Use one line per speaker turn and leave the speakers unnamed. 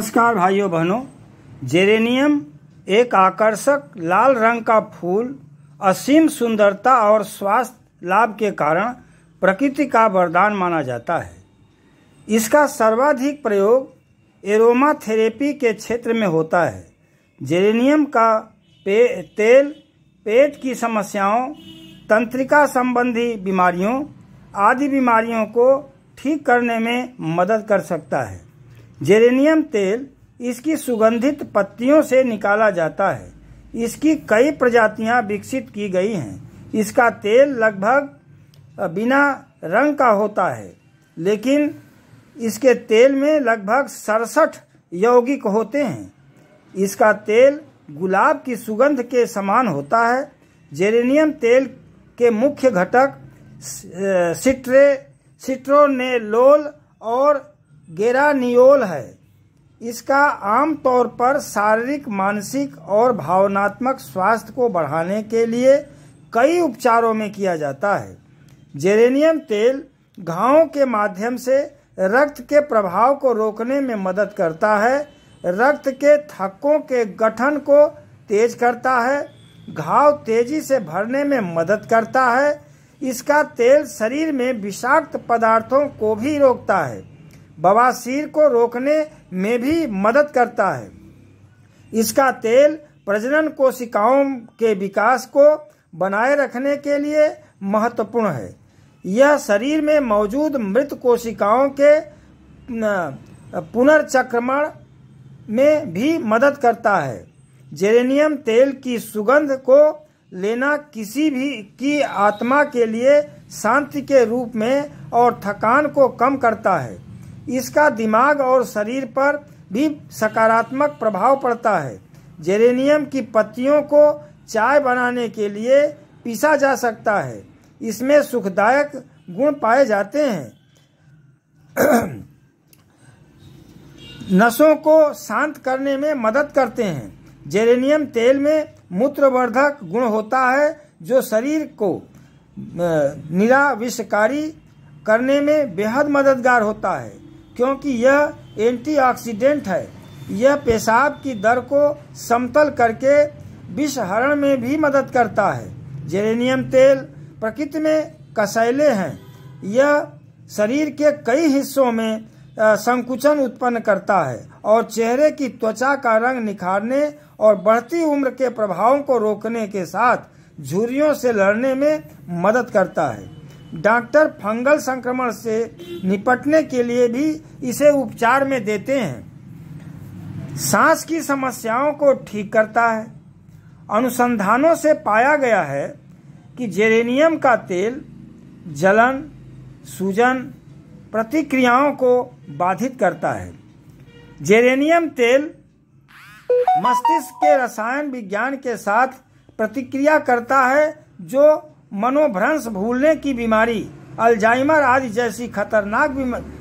नमस्कार भाइयों बहनों जेरेनियम एक आकर्षक लाल रंग का फूल असीम सुंदरता और स्वास्थ्य लाभ के कारण प्रकृति का वरदान माना जाता है इसका सर्वाधिक प्रयोग एरोमा थेरेपी के क्षेत्र में होता है जेरेनियम का पे, तेल पेट की समस्याओं तंत्रिका संबंधी बीमारियों आदि बीमारियों को ठीक करने में मदद कर सकता है जेरेनियम तेल इसकी सुगंधित पत्तियों से निकाला जाता है इसकी कई प्रजातियां विकसित की गई हैं इसका तेल लगभग बिना रंग का होता है लेकिन इसके तेल में लगभग सड़सठ यौगिक होते हैं इसका तेल गुलाब की सुगंध के समान होता है जेरेनियम तेल के मुख्य घटक सिट्रे सिट्रोनेलोल और गेरानियोल है इसका तौर पर शारीरिक मानसिक और भावनात्मक स्वास्थ्य को बढ़ाने के लिए कई उपचारों में किया जाता है जेरेनियम तेल घावों के माध्यम से रक्त के प्रभाव को रोकने में मदद करता है रक्त के थक्कों के गठन को तेज करता है घाव तेजी से भरने में मदद करता है इसका तेल शरीर में विषाक्त पदार्थों को भी रोकता है बवासीर को रोकने में भी मदद करता है इसका तेल प्रजनन कोशिकाओं के विकास को बनाए रखने के लिए महत्वपूर्ण है यह शरीर में मौजूद मृत कोशिकाओं के पुनर्चक्रमण में भी मदद करता है जेरेनियम तेल की सुगंध को लेना किसी भी की आत्मा के लिए शांति के रूप में और थकान को कम करता है इसका दिमाग और शरीर पर भी सकारात्मक प्रभाव पड़ता है जेरेनियम की पत्तियों को चाय बनाने के लिए पीसा जा सकता है इसमें सुखदायक गुण पाए जाते हैं नसों को शांत करने में मदद करते हैं जेरेनियम तेल में मूत्रवर्धक गुण होता है जो शरीर को निराविषकारी करने में बेहद मददगार होता है क्योंकि यह एंटीऑक्सीडेंट है यह पेशाब की दर को समतल करके विषहरण में भी मदद करता है जेरेनियम तेल प्रकृति में कसैले हैं यह शरीर के कई हिस्सों में संकुचन उत्पन्न करता है और चेहरे की त्वचा का रंग निखारने और बढ़ती उम्र के प्रभावों को रोकने के साथ झुरियों से लड़ने में मदद करता है डॉक्टर फंगल संक्रमण से निपटने के लिए भी इसे उपचार में देते हैं सांस की समस्याओं को ठीक करता है अनुसंधानों से पाया गया है कि जेरेनियम का तेल जलन सूजन प्रतिक्रियाओं को बाधित करता है जेरेनियम तेल मस्तिष्क के रसायन विज्ञान के साथ प्रतिक्रिया करता है जो मनोभ्रंश भूलने की बीमारी अल्जाइमर आदि जैसी खतरनाक